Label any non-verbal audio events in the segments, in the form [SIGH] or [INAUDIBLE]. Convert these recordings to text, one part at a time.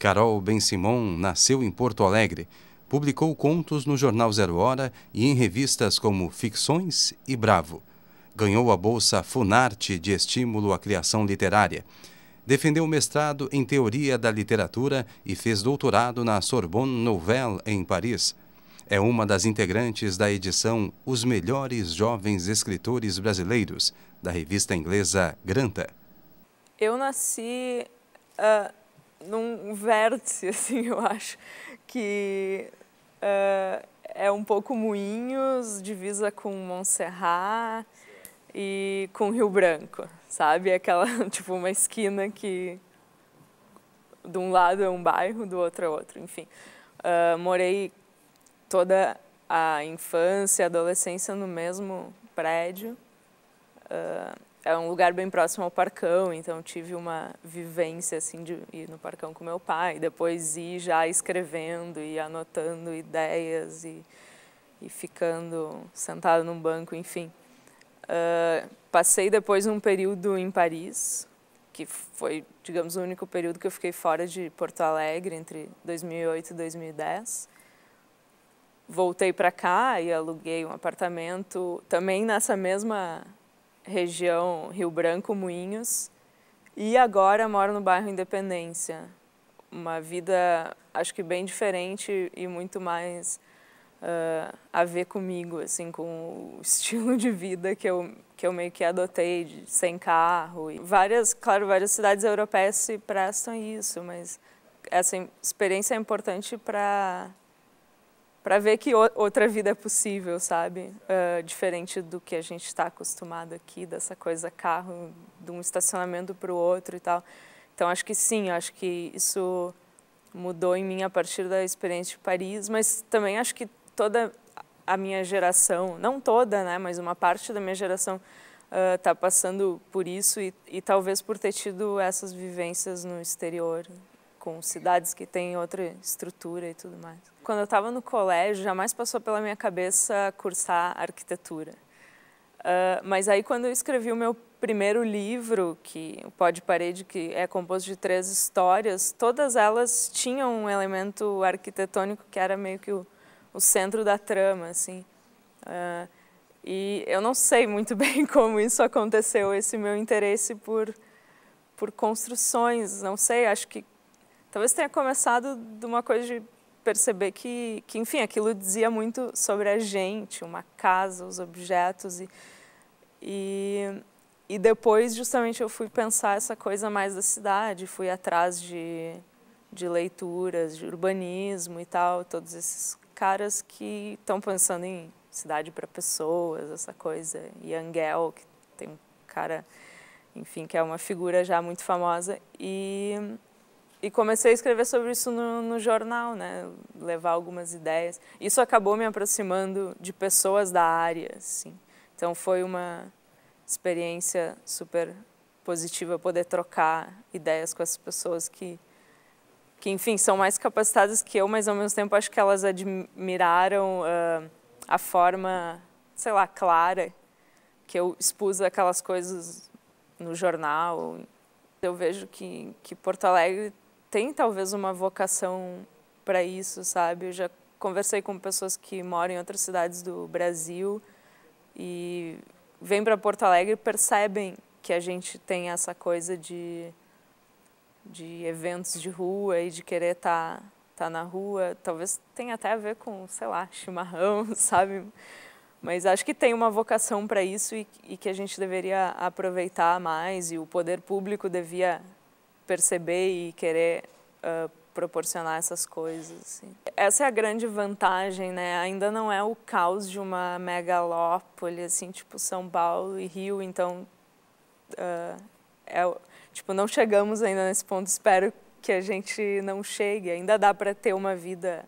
Carol Ben-Simon nasceu em Porto Alegre. Publicou contos no jornal Zero Hora e em revistas como Ficções e Bravo. Ganhou a Bolsa Funarte de Estímulo à Criação Literária. Defendeu mestrado em Teoria da Literatura e fez doutorado na Sorbonne Nouvelle, em Paris. É uma das integrantes da edição Os Melhores Jovens Escritores Brasileiros, da revista inglesa Granta. Eu nasci uh num vértice, [LAUGHS] assim, eu acho, que uh, é um pouco Moinhos, divisa com Montserrat e com Rio Branco, sabe? É aquela, [LAUGHS] tipo, uma esquina que de um lado é um bairro, do outro é outro, enfim. Uh, morei toda a infância, adolescência no mesmo prédio. Uh, é um lugar bem próximo ao Parcão, então tive uma vivência assim de ir no Parcão com meu pai, depois ir já escrevendo e anotando ideias e, e ficando sentado num banco, enfim. Uh, passei depois um período em Paris, que foi, digamos, o único período que eu fiquei fora de Porto Alegre entre 2008 e 2010 voltei para cá e aluguei um apartamento também nessa mesma região Rio Branco, Moinhos, e agora moro no bairro Independência. Uma vida, acho que bem diferente e muito mais uh, a ver comigo, assim, com o [LAUGHS] estilo de vida que eu, que eu meio que adotei, de, sem carro. E várias, claro, várias cidades europeias se prestam a isso, mas essa experiência é importante para para ver que outra vida é possível, sabe? Uh, diferente do que a gente está acostumado aqui, dessa coisa carro, de um estacionamento para o outro e tal. Então acho que sim, acho que isso mudou em mim a partir da experiência de Paris, mas também acho que toda a minha geração, não toda, né, mas uma parte da minha geração está ah, uh, passando por isso e, e talvez por ter tido essas vivências no exterior com cidades que têm outra estrutura e tudo mais. Quando eu estava no colégio, jamais passou pela minha cabeça cursar arquitetura. Uh, mas aí quando eu escrevi o meu primeiro livro, que o Pó de Parede, que é composto de três histórias, todas elas tinham um elemento arquitetônico que era meio que o, o centro da trama, assim. Uh, e eu não sei muito [LAUGHS] bem como isso aconteceu, esse meu interesse por, por construções. Não sei, acho que Talvez tenha começado de uma coisa de perceber que, que, enfim, aquilo dizia muito sobre a gente, uma casa, os objetos. E, e, e depois, justamente, eu fui pensar essa coisa mais da cidade, fui atrás de, de leituras, de urbanismo e tal, todos esses caras que estão pensando em cidade para pessoas, essa coisa. E Angel, que tem um cara, enfim, que é uma figura já muito famosa. E e comecei a escrever sobre isso no, no, jornal, né? Levar algumas ideias. Isso acabou me aproximando de pessoas da área, assim. Então foi uma experiência super positiva poder trocar ideias com as pessoas que, que enfim, são mais capacitadas que eu, mas ao mesmo tempo acho que elas admiraram uh, a forma, sei lá, clara que eu expus aquelas coisas no jornal. Eu vejo que, que Porto Alegre tem talvez uma vocação para isso, sabe? Eu já conversei com pessoas que moram em outras cidades do Brasil e vêm para Porto Alegre e percebem que a gente tem essa coisa de, de eventos de rua e de querer estar tá, tá na rua. Talvez tenha até a ver com, sei lá, [LAUGHS] chimarrão, sabe? Mas acho que tem uma vocação para isso e, e que a gente deveria aproveitar mais e o poder público devia perceber e querer uh, proporcionar essas coisas. Assim. Essa é a grande vantagem, né? Ainda não é o caos de uma megalópole, assim, tipo São Paulo e Rio, então uh, é, tipo, não chegamos ainda nesse ponto, espero que a gente não chegue. Ainda dá para ter uma vida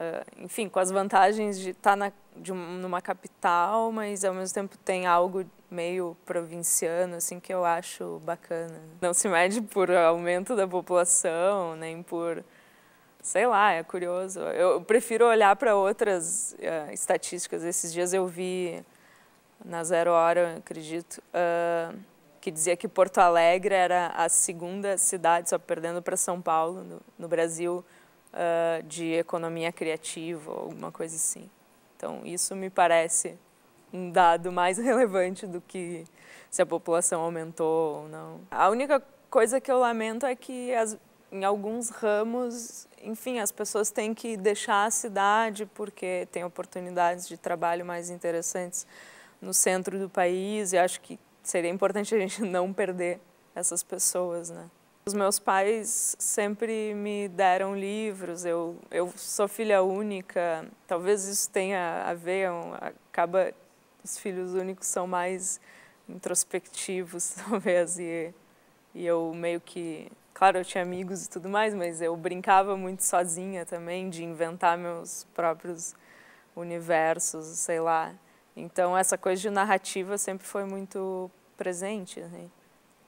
Uh, enfim, com as vantagens de estar tá na, de um, numa capital, mas ao mesmo tempo tem algo meio provinciano, assim, que eu acho bacana. Não se mede por aumento da população, nem por... Sei lá, é curioso. Eu prefiro olhar para outras uh, estatísticas. Esses dias eu vi na Zero Hora, acredito, uh, que dizia que Porto Alegre era a segunda cidade, só perdendo para São Paulo, no, no Brasil, uh, de economia criativa, alguma coisa assim. Então, isso me parece um dado mais [LAUGHS] relevante do que se a população aumentou ou não. A única coisa que eu lamento é que as, em alguns ramos, enfim, as pessoas têm que deixar a cidade porque tem oportunidades de trabalho mais interessantes no centro do país e acho que seria importante a gente [LAUGHS] não perder essas pessoas, né? os meus pais sempre me deram livros, eu, eu sou filha única, talvez isso tenha a ver, um, acaba, os filhos únicos são mais introspectivos, [LAUGHS] talvez, e, e eu meio que, claro, eu tinha amigos e tudo mais, mas eu brincava muito sozinha também, de inventar meus próprios universos, sei lá. Então, essa coisa de narrativa sempre foi muito presente, assim.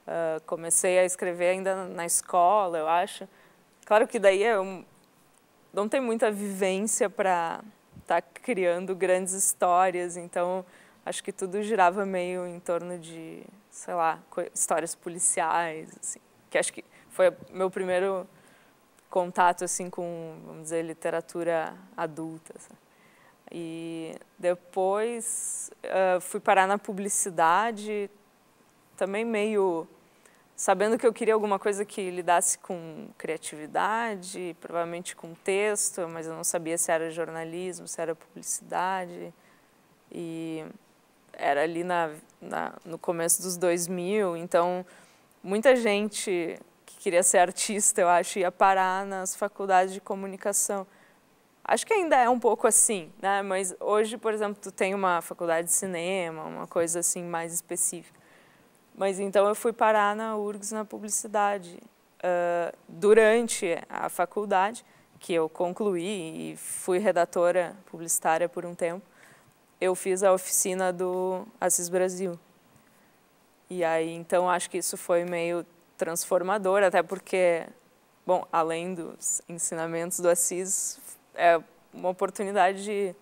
Uh, comecei a escrever ainda na escola, eu acho. Claro que daí eu é não tem muita vivência para estar tá criando grandes histórias, então acho que tudo girava meio em torno de, sei lá, histórias policiais, assim, que acho que foi meu primeiro contato assim com, vamos dizer, literatura adulta. Sabe? E depois uh, fui parar na publicidade, também meio sabendo que eu queria alguma coisa que lidasse com criatividade, provavelmente com texto, mas eu não sabia se era jornalismo, se era publicidade. E era ali na, na no começo dos 2000, então muita gente que queria ser artista, eu acho, ia parar nas faculdades de comunicação. Acho que ainda é um pouco assim, né? Mas hoje, por exemplo, tu tem uma faculdade de cinema, uma coisa assim mais específica. Mas então eu fui parar na URGS na publicidade. Uh, durante a faculdade, que eu concluí e fui redatora publicitária por um tempo, eu fiz a oficina do Assis Brasil. E aí, então, acho que isso foi meio transformador, até porque, bom, além dos ensinamentos do Assis, é uma oportunidade de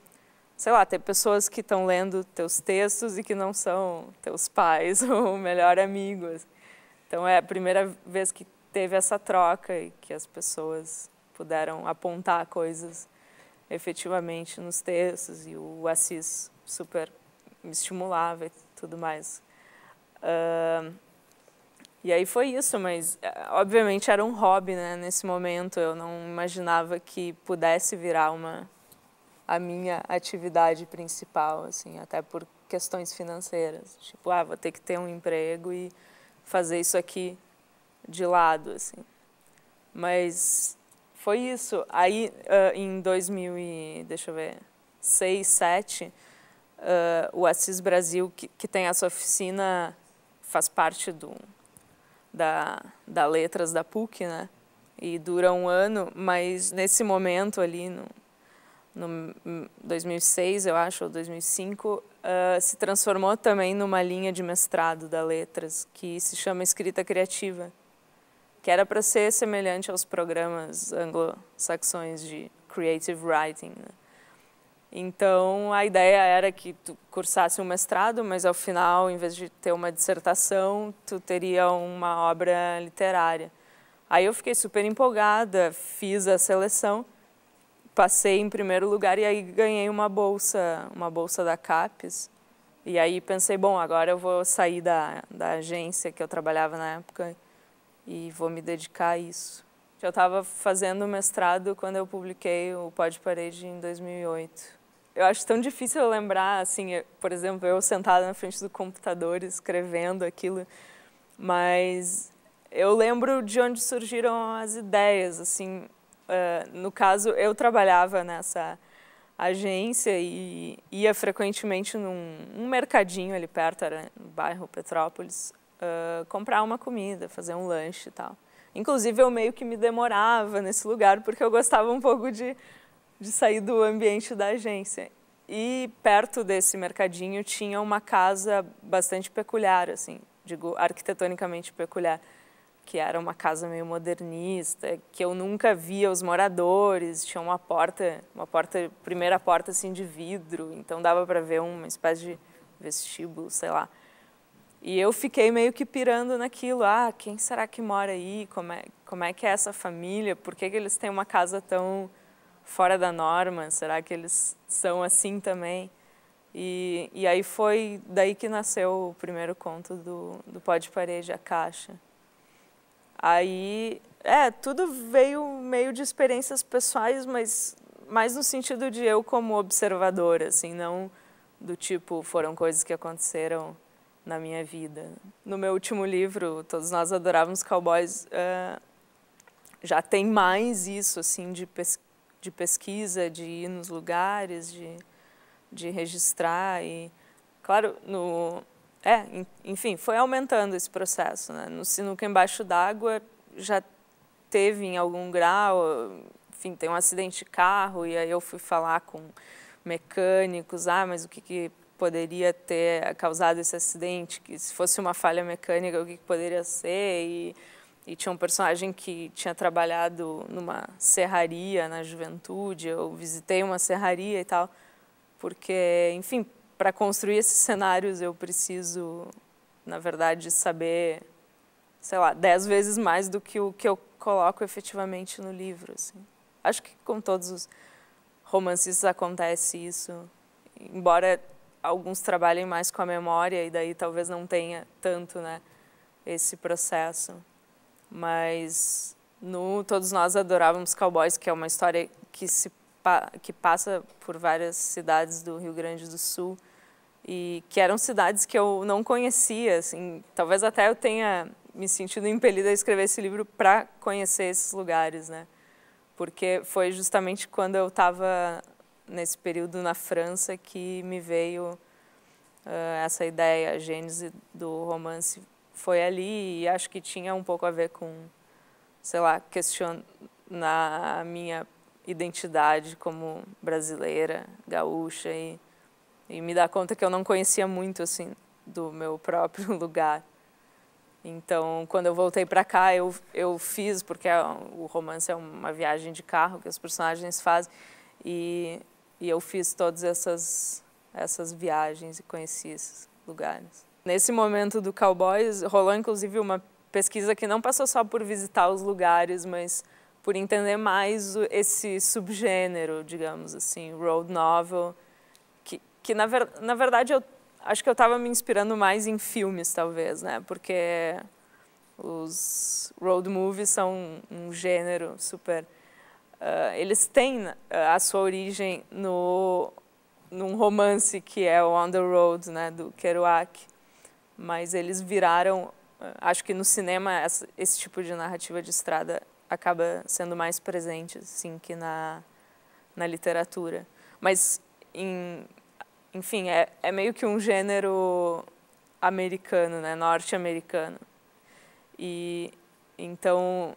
sei lá, ter pessoas que estão lendo teus textos e que não são teus pais [LAUGHS] ou melhor amigos. Então é a primeira vez que teve essa troca e que as pessoas puderam apontar coisas efetivamente nos textos e o Assis super me estimulava e tudo mais. Uh, e aí foi isso, mas eh, obviamente era um hobby né, nesse momento. Eu não imaginava que pudesse virar uma a minha atividade principal, assim, até por questões financeiras. Tipo, ah, vou ter que ter um emprego e fazer isso aqui de lado, assim. Mas foi isso. Aí, uh, em 2000 e, deixa eu ver, 6, 7, uh, o Assis Brasil, que, que tem essa oficina, faz parte do, da, da Letras da PUC, né? E dura um ano, mas nesse momento ali, no, no 2006, eu acho, ou 2005, uh, ah, se transformou também numa linha de mestrado da Letras, que se chama Escrita Criativa, que era para ser semelhante aos programas anglo-saxões de Creative Writing. Né? Então, a ideia era que tu cursasse um mestrado, mas ao final, em vez de ter uma dissertação, tu teria uma obra literária. Aí eu fiquei super empolgada, fiz a seleção, passei em primeiro lugar e aí ganhei uma bolsa, uma bolsa da CAPES. E aí pensei, bom, agora eu vou sair da, da agência que eu trabalhava na época e vou me dedicar a isso. Eu estava fazendo mestrado quando eu publiquei o Pode Parede em 2008. Eu acho tão difícil lembrar, assim, por exemplo, eu sentada na frente do computador escrevendo aquilo, mas eu lembro de onde surgiram as ideias, assim, uh, no caso, eu trabalhava nessa agência e ia frequentemente num um mercadinho ali perto, era no bairro Petrópolis, uh, comprar uma comida, fazer um lanche e tal. Inclusive, eu meio que me demorava nesse lugar, porque eu gostava um pouco de, de sair do ambiente da agência. E perto desse mercadinho tinha uma casa bastante peculiar, assim, digo, arquitetonicamente peculiar que era uma casa meio modernista, que eu nunca via os moradores, tinha uma porta, uma porta, primeira porta assim de vidro, então dava para ver uma espécie de vestíbulo, sei lá. E eu fiquei meio que pirando naquilo, ah, quem será que mora aí? Como é, como é que é essa família? Por que, que eles têm uma casa tão fora da norma? Será que eles são assim também? E, e aí foi daí que nasceu o primeiro conto do, do Pó de Parede, A Caixa. Aí, é, tudo veio meio de experiências pessoais, mas mais no sentido de eu como observadora, assim, não do tipo foram coisas que aconteceram na minha vida. No meu último livro, Todos Nós Adorávamos Cowboys, uh, já tem mais isso, assim, de, pes de pesquisa, de ir nos lugares, de, de registrar e... Claro, no, é, enfim, foi aumentando esse processo. Né? No sinuca embaixo d'água já teve em algum grau, enfim, tem um acidente de carro e aí eu fui falar com mecânicos, ah, mas o que, que poderia ter causado esse acidente, que se fosse uma falha mecânica, o que, que poderia ser e, e tinha um personagem que tinha trabalhado numa serraria na juventude, eu visitei uma serraria e tal, porque, enfim, para construir esses cenários eu preciso, na verdade, saber, sei lá, dez vezes mais do que o que eu coloco efetivamente no livro. Assim. Acho que com todos os romancistas acontece isso, embora alguns trabalhem mais com a memória e daí talvez não tenha tanto, né, esse processo. Mas no Todos Nós Adorávamos Cowboys, que é uma história que se que passa por várias cidades do Rio Grande do Sul, e que eram cidades que eu não conhecia, assim, talvez até eu tenha me sentido impelida a escrever esse livro para conhecer esses lugares, né? Porque foi justamente quando eu estava nesse período na França que me veio uh, essa ideia, a gênese do romance foi ali e acho que tinha um pouco a ver com, sei lá, questionar a minha identidade como brasileira, gaúcha e e me dar conta que eu não conhecia muito assim do meu próprio [LAUGHS] lugar. Então, quando eu voltei para cá, eu, eu fiz, porque é o romance é uma viagem de carro que os personagens fazem, e, e eu fiz todas essas, essas viagens e conheci esses lugares. Nesse momento do Cowboys, rolou inclusive uma pesquisa que não passou só por visitar os lugares, mas por entender mais esse subgênero, digamos assim, road novel, que na, ver, na verdade eu acho que eu estava me inspirando mais em filmes, talvez, né? Porque os road movies são um gênero super... Uh, eles têm ah, a sua origem no, num romance que é o On the Road, né, do Kerouac. Mas eles viraram... Ah, acho que no cinema essa, esse tipo de narrativa de estrada acaba sendo mais presente, assim, que na, na literatura. Mas em enfim, é, é meio que um gênero americano, né, norte-americano. E então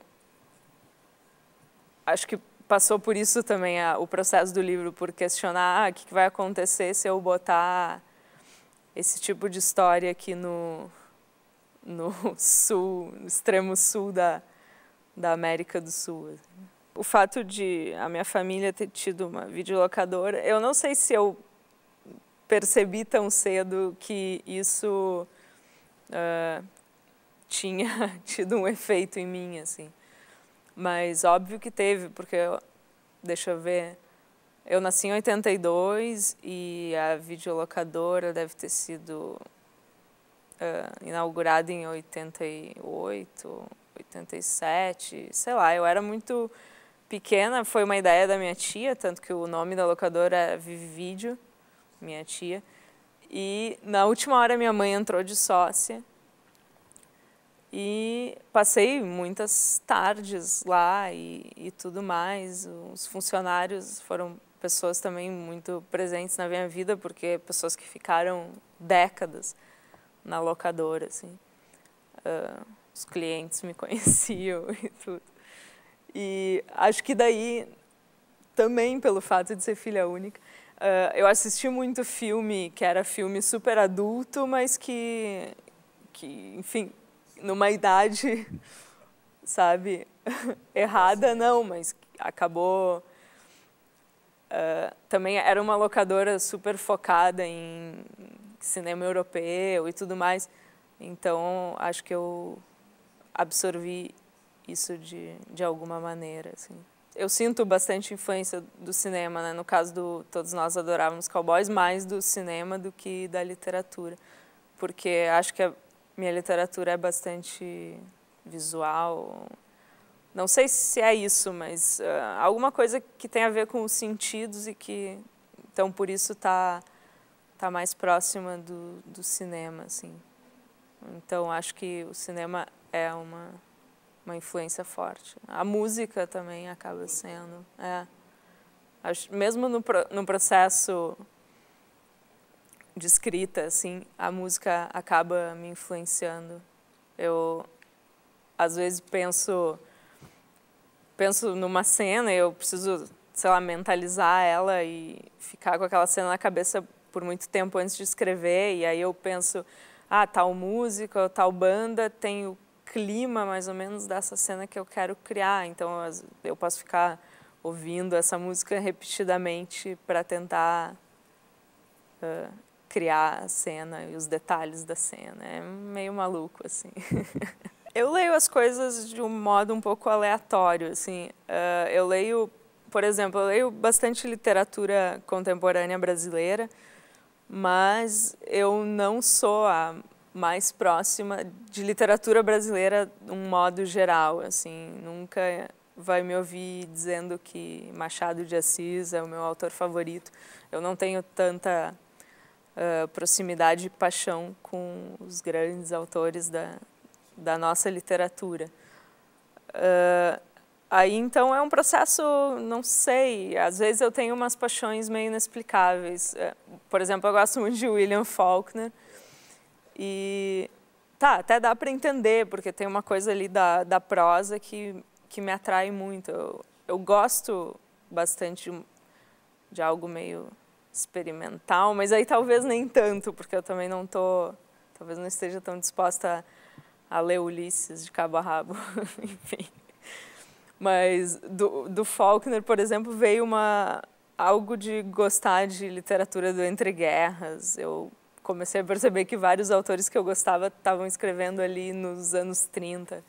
acho que passou por isso também a, o processo do livro, por questionar ah, o que, que vai acontecer se eu botar esse tipo de história aqui no, no [LAUGHS] sul, no extremo sul da, da América do Sul. O fato de a minha família ter tido uma videolocadora, eu não sei se eu percebi tão cedo que isso uh, tinha [LAUGHS] tido um efeito em mim, assim. Mas óbvio que teve, porque, eu, deixa eu ver, eu nasci em 82 e a videolocadora deve ter sido uh, inaugurada em 88, 87, sei lá, eu era muito pequena, foi uma ideia da minha tia, tanto que o nome da locadora é Vivi Vídeo minha tia. E na última hora minha mãe entrou de sócia. E passei muitas tardes lá e, e tudo mais. Os funcionários foram pessoas também muito presentes na minha vida, porque pessoas que ficaram décadas na locadora, assim. Uh, os clientes me [LAUGHS] conheciam e tudo. E acho que daí, também pelo fato de ser filha única, Uh, eu assisti muito filme que era filme super adulto, mas que, que enfim, numa idade, [LAUGHS] sabe, [LAUGHS] errada não, mas acabou. Uh, também era uma locadora super focada em cinema europeu e tudo mais, então acho que eu absorvi isso de, de alguma maneira, assim eu sinto bastante influência do cinema, né? No caso do Todos Nós Adorávamos Cowboys, mais do cinema do que da literatura. Porque acho que a minha literatura é bastante visual. Não sei se é isso, mas uh, alguma coisa que tem a ver com os sentidos e que, então, por isso está tá mais próxima do, do cinema, assim. Então, acho que o cinema é uma uma influência forte. A música também acaba sendo. É. Acho, mesmo no, no processo de escrita, assim, a música acaba me influenciando. Eu, às vezes, penso, penso numa cena e eu preciso, sei lá, mentalizar ela e ficar com aquela cena na cabeça por muito tempo antes de escrever. E aí eu penso, ah, tal música, tal banda tem o clima mais ou menos dessa cena que eu quero criar. Então eu posso ficar ouvindo essa música repetidamente para tentar uh, criar a cena e os detalhes da cena. É meio maluco assim. [LAUGHS] eu leio as coisas de um modo um pouco aleatório, assim. Uh, eu leio, por exemplo, eu leio bastante literatura contemporânea brasileira, mas eu não sou a mais próxima de literatura brasileira, um modo geral, assim, nunca vai me ouvir dizendo que Machado de Assis é o meu autor favorito. Eu não tenho tanta uh, proximidade e paixão com os grandes autores da, da nossa literatura. Uh, aí então é um processo, não sei, às vezes eu tenho umas paixões meio inexplicáveis. Uh, por exemplo, eu gosto muito de William Faulkner, e tá, até dá para entender, porque tem uma coisa ali da, da prosa que, que me atrai muito. Eu, eu gosto bastante de, de algo meio experimental, mas aí talvez nem tanto, porque eu também não tô, talvez não esteja tão disposta a, a ler Ulisses de cabo a rabo, [LAUGHS] enfim. Mas do, do Faulkner, por exemplo, veio uma algo de gostar de literatura do entre guerras. Eu comecei a perceber que vários autores que eu gostava estavam escrevendo ali nos anos 30.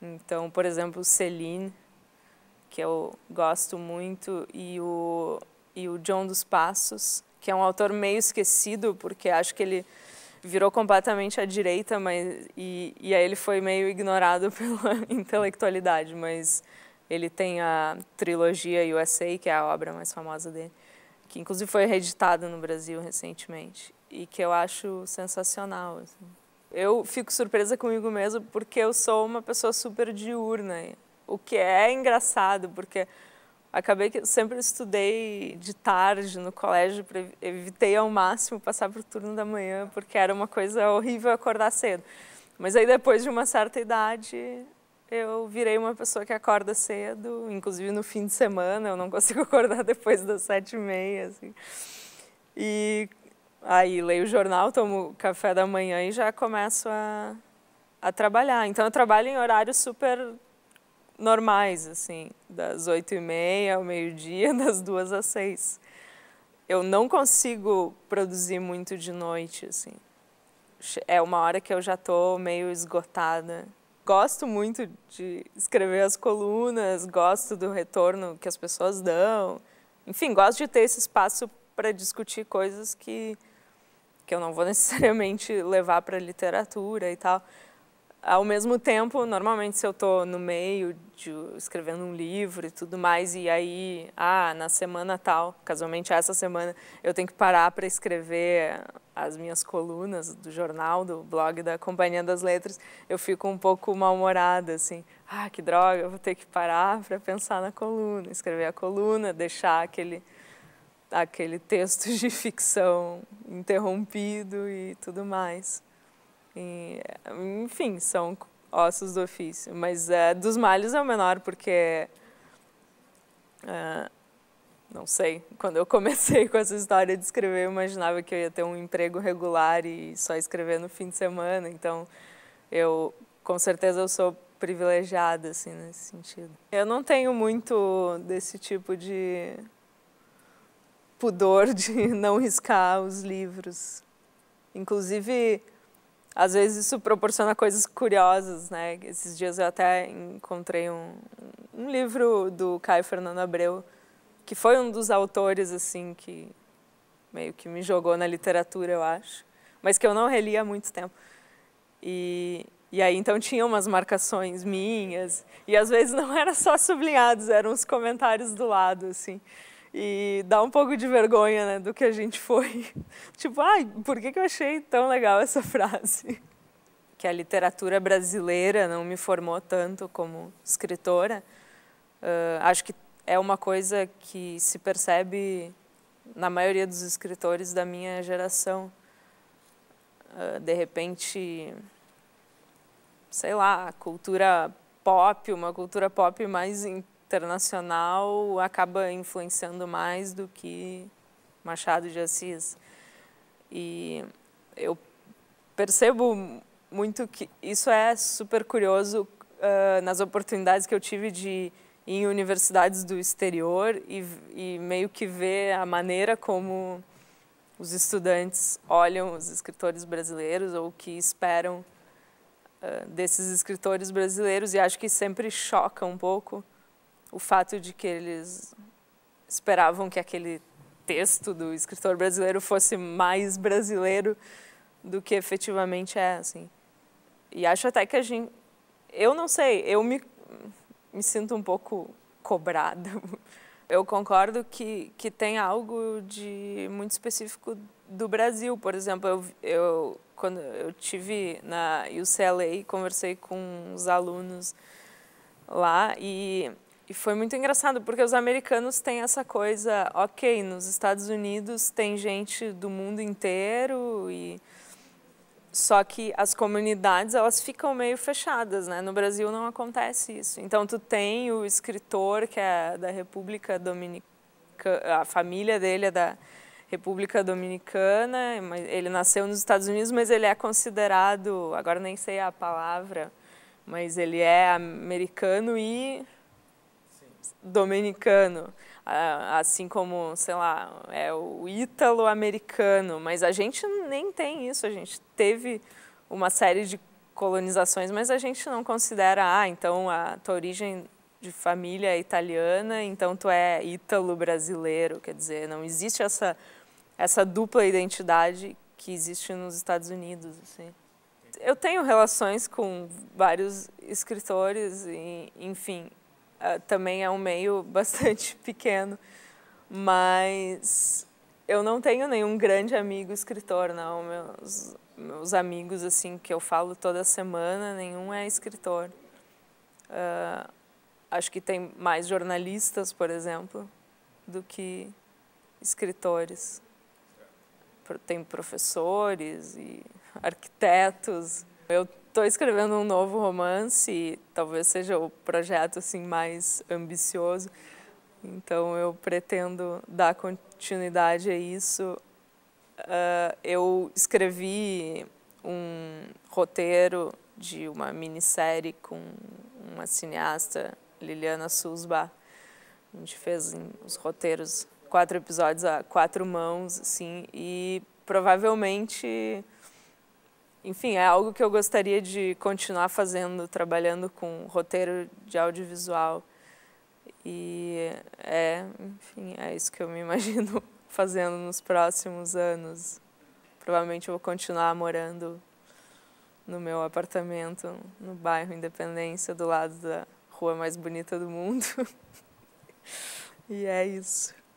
Então, por exemplo, Celine, que eu gosto muito, e o, e o John dos Passos, que é um autor meio esquecido, porque acho que ele virou completamente à direita, mas e, e aí ele foi meio ignorado [LAUGHS] pela intelectualidade, mas ele tem a trilogia USA, que é a obra mais famosa dele, que inclusive foi reeditada no Brasil recentemente e que eu acho sensacional. Assim. Eu fico surpresa comigo mesmo porque eu sou uma pessoa super diurna, o que é engraçado, porque acabei que sempre estudei de tarde no colégio, evitei ao máximo passar por turno da manhã, porque era uma coisa horrível acordar cedo. Mas aí depois de uma certa idade, eu virei uma pessoa que acorda cedo, inclusive no fim de semana, eu não consigo [LAUGHS] acordar depois das sete e meia, assim. E Aí leio o jornal, tomo café da manhã e já começo a, a trabalhar. Então eu trabalho em horários super normais, assim, das oito e meia ao meio-dia, [LAUGHS] das duas às seis. Eu não consigo produzir muito de noite, assim. É uma hora que eu já tô meio esgotada. Gosto muito de escrever as colunas, gosto do retorno que as pessoas dão. Enfim, gosto de ter esse espaço para discutir coisas que que eu não vou [LAUGHS] necessariamente levar para literatura e tal. Ao mesmo tempo, normalmente se eu estou no meio de escrevendo um livro e tudo mais, e aí, ah, na semana tal, casualmente essa semana, eu tenho que parar para escrever as minhas colunas do jornal, do blog da Companhia das Letras, eu fico um pouco mal-humorada, assim, ah, que droga, eu vou ter que parar para pensar na coluna, escrever a coluna, deixar aquele aquele texto de ficção interrompido e tudo mais. E, enfim, são ossos do ofício. Mas é, dos malhos é o menor, porque. É, não sei, quando eu comecei com essa história de escrever, eu imaginava que eu ia ter um emprego regular e só escrever no fim de semana. Então, eu, com certeza, eu sou privilegiada, assim, nesse sentido. Eu não tenho muito desse tipo de pudor de [LAUGHS] não riscar os livros. Inclusive, às vezes isso proporciona coisas curiosas, né? Esses dias eu até encontrei um, um livro do Caio Fernando Abreu, que foi um dos autores, assim, que meio que me jogou na literatura, eu acho, mas que eu não reli há muito tempo. E, e aí, então, tinha umas marcações minhas, e às vezes não era só sublinhados, eram os comentários do lado, assim. E dá um pouco de vergonha, né, do que a gente foi. [LAUGHS] tipo, ai, ah, por que, que eu achei tão legal essa frase? Que a literatura brasileira não me formou tanto como escritora. Uh, acho que é uma coisa que se percebe na maioria dos escritores da minha geração. Uh, de repente, sei lá, cultura pop, uma cultura pop mais in internacional acaba influenciando mais do que Machado de Assis. E eu percebo muito que isso é super curioso uh, nas oportunidades que eu tive de ir em universidades do exterior e, e meio que ver a maneira como os estudantes olham os escritores brasileiros ou que esperam uh, desses escritores brasileiros e acho que sempre choca um pouco o fato de que eles esperavam que aquele texto do escritor brasileiro fosse mais brasileiro do que efetivamente é, assim. E acho até que a gente... Eu não sei, eu me, me sinto um pouco cobrada. [LAUGHS] Eu concordo que, que tem algo de muito específico do Brasil. Por exemplo, eu, eu quando eu tive na UCLA, conversei com os alunos lá e e foi muito engraçado, porque os americanos têm essa coisa, ok, nos Estados Unidos tem gente do mundo inteiro e só que as comunidades elas ficam meio fechadas, né? No Brasil não acontece isso. Então tu tem o escritor que é da República Dominicana, a família dele é da República Dominicana, ele nasceu nos Estados Unidos, mas ele é considerado, agora nem sei a palavra, mas ele é americano e dominicano, assim como, sei lá, é o ítalo-americano, mas a gente nem tem isso, a gente teve uma série de colonizações, mas a gente não considera, ah, então a tua origem de família é italiana, então tu é ítalo-brasileiro, quer dizer, não existe essa, essa dupla identidade que existe nos Estados Unidos, assim. Eu tenho relações com vários escritores, e, enfim, ah, também é um meio [LAUGHS] bastante pequeno, mas eu não tenho nenhum grande amigo escritor, não. Meus, meus amigos, assim, que eu falo toda semana, nenhum é escritor. Uh, acho que tem mais jornalistas, por exemplo, do que escritores. Tem professores e arquitetos. Eu Estou escrevendo um novo romance, talvez seja o projeto assim mais ambicioso. Então eu pretendo dar continuidade a isso. Uh, eu escrevi um roteiro de uma minissérie com uma cineasta, Liliana Susba. A gente fez os roteiros, quatro episódios a quatro mãos, assim, e provavelmente enfim, é algo que eu gostaria de continuar fazendo, trabalhando com roteiro de audiovisual. E é, enfim, é isso que eu me [LAUGHS] imagino fazendo nos próximos anos. Provavelmente eu vou continuar morando no meu apartamento no bairro Independência, do lado da rua mais bonita do mundo. [LAUGHS] e é isso.